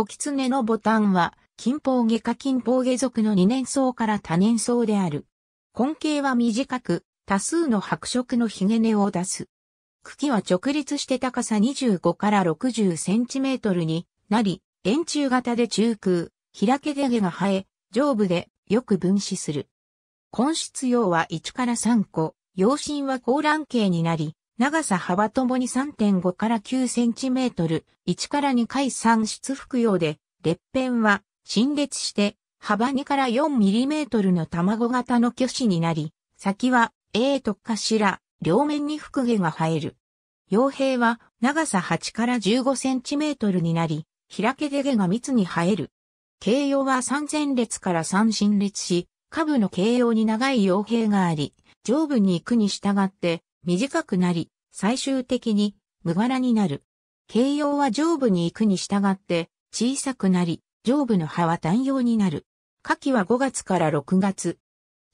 小狐のボタンは、金宝下か金宝下属の二年草から多年草である。根茎は短く、多数の白色のヒゲ根を出す。茎は直立して高さ25から60センチメートルになり、円柱型で中空、開けで毛が生え、上部でよく分子する。根質葉は1から3個、葉身は高卵形になり、長さ幅ともに3.5から9センチメートル、1から2回産出服用で、裂片は陳列して幅2から4ミリメートルの卵型の巨子になり、先は A とら、両面に服毛が生える。傭兵は長さ8から15センチメートルになり、開けで毛が密に生える。形容は3000列から3新列し、下部の形容に長い傭兵があり、上部に行くに従って短くなり、最終的に無柄になる。形容は上部に行くに従って小さくなり、上部の葉は単葉になる。夏季は5月から6月。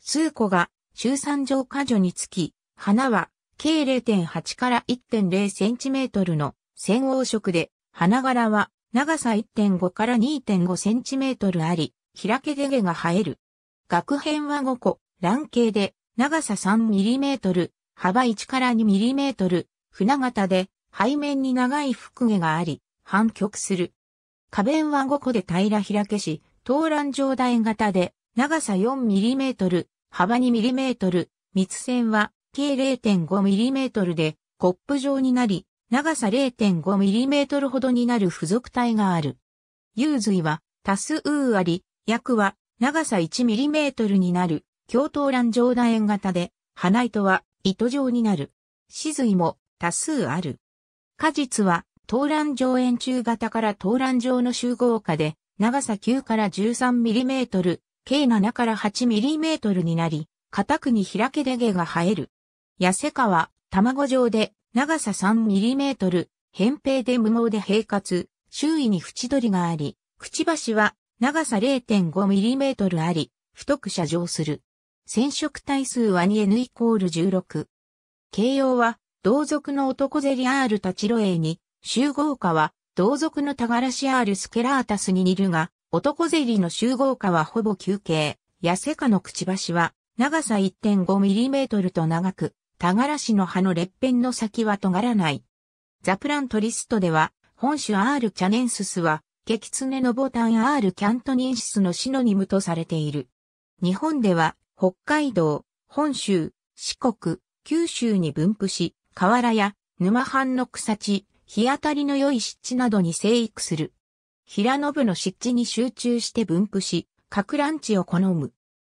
数個が中産上果樹につき、花は計0.8から1.0センチメートルの線黄色で、花柄は長さ1.5から2.5センチメートルあり、開けで毛が生える。額編は5個、卵形で長さ3ミリメートル、幅1から2ミリメートル、船型で背面に長い腹毛があり、反曲する。花弁は5個で平ら開けし、東蘭状台型で長さ4トル、幅2トル、密線は計0 5トルでコップ状になり、長さ0 5トルほどになる付属体がある。幽髄は多数あり、薬は長さ1トルになる、京東蘭状楕円型で、花糸は糸状になる。種髄も多数ある。果実は、東蘭状円柱型から東蘭状の集合下で、長さ9から 13mm、計7から 8mm になり、固くに開けで毛が生える。痩せは、卵状で、長さ 3mm、扁平で無毛で平滑、周囲に縁取りがあり、くちばしは長さ 0.5mm あり、太く射状する。染色体数は 2N イコール16。形容は、同族の男ゼリアールタチロエに、集合化は、同族のタガラシアールスケラータスに似るが、男ゼリの集合化はほぼ休憩。痩せカのくちばしは、長さ 1.5mm と長く、タガラシの葉の裂片の先は尖らない。ザプラントリストでは、本種 R チャネンススは、ケキツネのボタン R キャントニンシスのシノニムとされている。日本では、北海道、本州、四国、九州に分布し、河原や沼藩の草地、日当たりの良い湿地などに生育する。平野部の湿地に集中して分布し、各乱地を好む。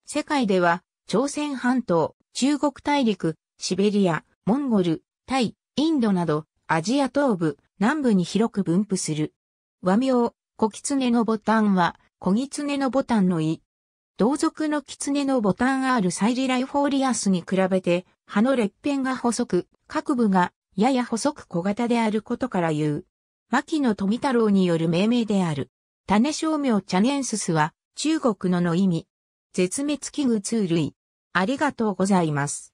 世界では、朝鮮半島、中国大陸、シベリア、モンゴル、タイ、インドなど、アジア東部、南部に広く分布する。和名、小狐のボタンは、小狐のボタンの意、同族の狐のボタン R サイリライフォーリアスに比べて、葉の裂片が細く、各部がやや細く小型であることから言う。牧野富太郎による命名である。種商名チャネンススは中国のの意味。絶滅危惧通類。ありがとうございます。